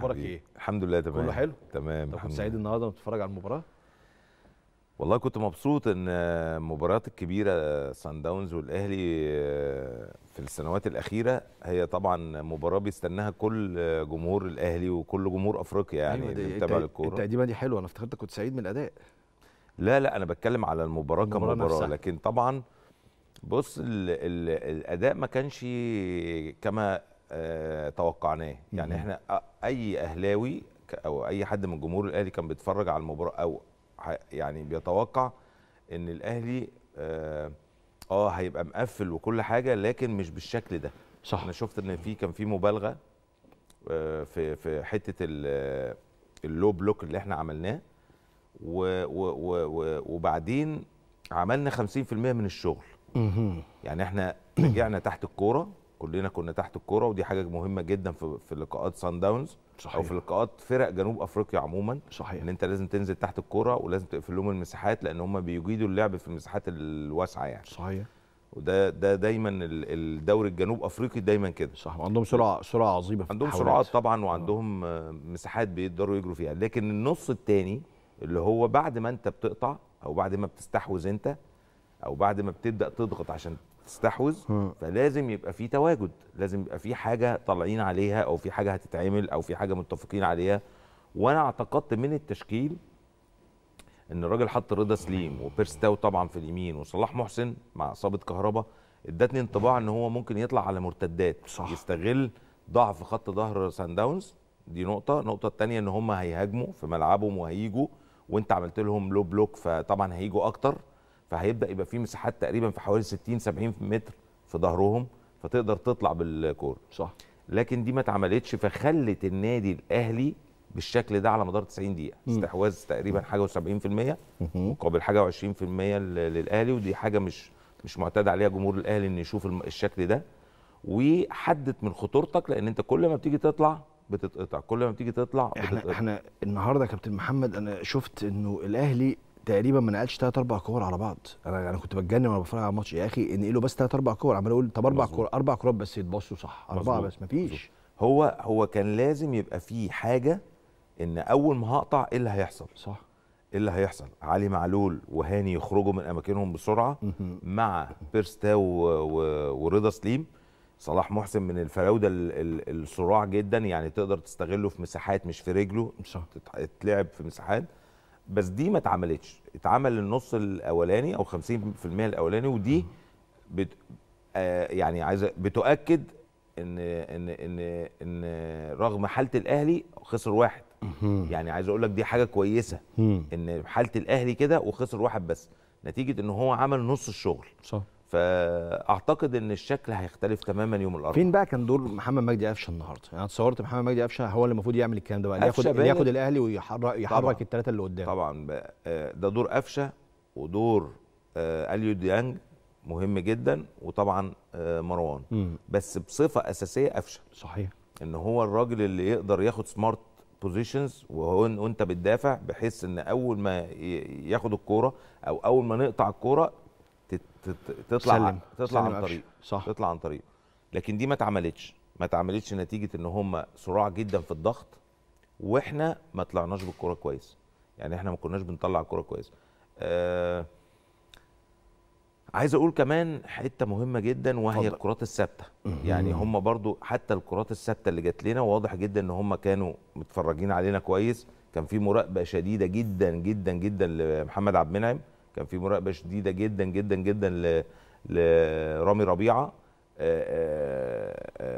اخبارك ايه؟ الحمد لله تمام كله حلو؟ تمام طب كنت سعيد النهارده وانت بتتفرج على المباراه؟ والله كنت مبسوط ان المباريات الكبيره سان داونز والاهلي آه، في السنوات الاخيره هي طبعا مباراه بيستناها كل جمهور الاهلي وكل جمهور افريقيا يعني أيوة، اللي أيوة بيتابع الكوره التقديمه دي حلوه انا افتكرتك كنت سعيد من الاداء لا لا انا بتكلم على المباراه كمباراه لكن طبعا بص الـ الـ الاداء ما كانش كما آه، توقعناه يعني احنا اي اهلاوي او اي حد من جمهور الاهلي كان بيتفرج على المباراه او يعني بيتوقع ان الاهلي آه،, اه, هيبقى مقفل وكل حاجه لكن مش بالشكل ده صح انا شفت ان في كان في مبالغه آه، في في حته اللو بلوك اللي احنا عملناه و و و وبعدين عملنا 50% من الشغل يعني احنا رجعنا تحت الكوره كلنا كنا تحت الكوره ودي حاجه مهمه جدا في, في لقاءات سان داونز صحيح. او في لقاءات فرق جنوب افريقيا عموما صحيح ان انت لازم تنزل تحت الكوره ولازم تقفل لهم المساحات لان هم بيجيدوا اللعب في المساحات الواسعه يعني صحيح وده ده دايما الدوري الجنوب افريقي دايما كده صح عندهم سرعه سرعه عظيمه في عندهم سرعات طبعا آه. وعندهم مساحات بيقدروا يجروا فيها لكن النص الثاني اللي هو بعد ما انت بتقطع او بعد ما بتستحوذ انت او بعد ما بتبدا تضغط عشان تستحوذ فلازم يبقى في تواجد لازم يبقى في حاجه طالعين عليها او في حاجه هتتعمل او في حاجه متفقين عليها وانا اعتقدت من التشكيل ان الراجل حط رضا سليم وبيرستاو طبعا في اليمين وصلاح محسن مع اصابه كهربا ادتني انطباع ان هو ممكن يطلع على مرتدات صح. يستغل ضعف خط ظهر سان داونز دي نقطه النقطه الثانيه ان هم هيهاجموا في ملعبهم وهيجوا وانت عملت لهم لو بلوك فطبعا هيجوا اكتر فهيبدا يبقى في مساحات تقريبا في حوالي 60 70 متر في ظهرهم فتقدر تطلع بالكوره صح لكن دي ما اتعملتش فخلت النادي الاهلي بالشكل ده على مدار 90 دقيقه استحواذ تقريبا حاجه و70% مقابل حاجه و20% للاهلي ودي حاجه مش مش معتاد عليها جمهور الاهلي انه يشوف الشكل ده وحدد من خطورتك لان انت كل ما بتيجي تطلع بتتقطع كل ما بتيجي تطلع بتتقطع. احنا احنا النهارده يا كابتن محمد انا شفت انه الاهلي تقريبا ما نقلش ثلاث اربع كور على بعض انا انا كنت بتجنن وانا بتفرج على الماتش يا اخي انقلوا بس ثلاث اربع كور عمال اقول طب اربع كور اربع كورات بس يتبصوا صح اربعه بس مفيش هو هو كان لازم يبقى فيه حاجه ان اول ما هقطع ايه اللي هيحصل صح ايه اللي هيحصل علي معلول وهاني يخرجوا من اماكنهم بسرعه مع بيرستاو ورضا سليم صلاح محسن من الفراوده الصراع جدا يعني تقدر تستغله في مساحات مش في رجله صح تتلعب في مساحات بس دي ما اتعملتش اتعمل النص الاولاني او 50% الاولاني ودي بت آه يعني عايزه بتؤكد ان ان ان ان رغم حاله الاهلي خسر واحد يعني عايز اقول لك دي حاجه كويسه ان حاله الاهلي كده وخسر واحد بس نتيجه ان هو عمل نص الشغل صح فاعتقد ان الشكل هيختلف تماما يوم الاربعاء فين بقى كان دور محمد مجدي قفشه النهارده يعني اتصورت محمد مجدي قفشه هو اللي المفروض يعمل الكلام ده بقى ياخد ياخد الاهلي ويحرك يحرك الثلاثه اللي قدام طبعا آه، ده دور قفشه ودور آه، اليو ديانج مهم جدا وطبعا آه، مروان مم. بس بصفه اساسيه قفشه صحيح ان هو الراجل اللي يقدر ياخد سمارت بوزيشنز وانت بتدافع بحيث ان اول ما ياخد الكوره او اول ما نقطع الكوره تطلع سلم. تطلع سلم عن طريق صح. تطلع عن طريق لكن دي ما اتعملتش ما اتعملتش نتيجه ان هم صراع جدا في الضغط واحنا ما طلعناش بالكوره كويس يعني احنا ما كناش بنطلع الكوره كويس آه عايز اقول كمان حته مهمه جدا وهي فضل. الكرات الثابته يعني هم برضو حتى الكرات الثابته اللي جات لنا واضح جدا ان هم كانوا متفرجين علينا كويس كان في مراقبه شديده جدا جدا جدا لمحمد عبد المنعم كان في مراقبه شديده جدا جدا جدا لرامي ربيعه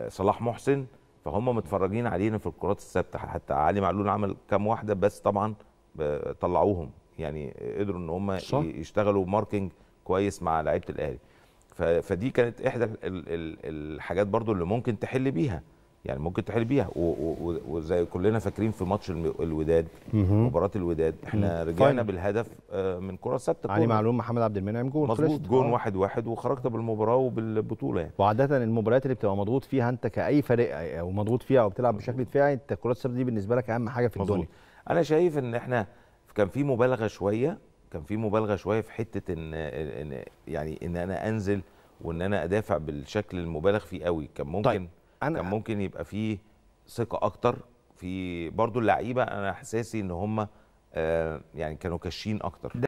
صلاح محسن فهم متفرجين علينا في الكرات الثابته حتى علي معلول عمل كام واحده بس طبعا طلعوهم يعني قدروا ان هم يشتغلوا ماركينج كويس مع لعيبه الاهلي فدي كانت احدى الحاجات برضو اللي ممكن تحل بيها يعني ممكن تحل بيها وزي كلنا فاكرين في ماتش الوداد مباراه الوداد احنا رجعنا بالهدف آه، من كره ثابته يعني معلوم محمد عبد المنعم جول مظبوط جون آه. واحد واحد وخرجت بالمباراه وبالبطوله يعني وعاده المباريات اللي بتبقى مضغوط فيها انت كاي فريق او آه، مضغوط فيها او بتلعب بشكل دفاعي انت كره الثابته دي بالنسبه لك اهم حاجه في الدنيا الدنيا انا شايف ان احنا كان في مبالغه شويه كان في مبالغه شويه في حته ان, إن يعني ان انا انزل وان انا ادافع بالشكل المبالغ فيه قوي كان ممكن طيب. أنا كان ممكن يبقى فيه ثقه اكتر في برضو اللعيبه انا احساسي ان هم آه، يعني كانوا كاشين اكتر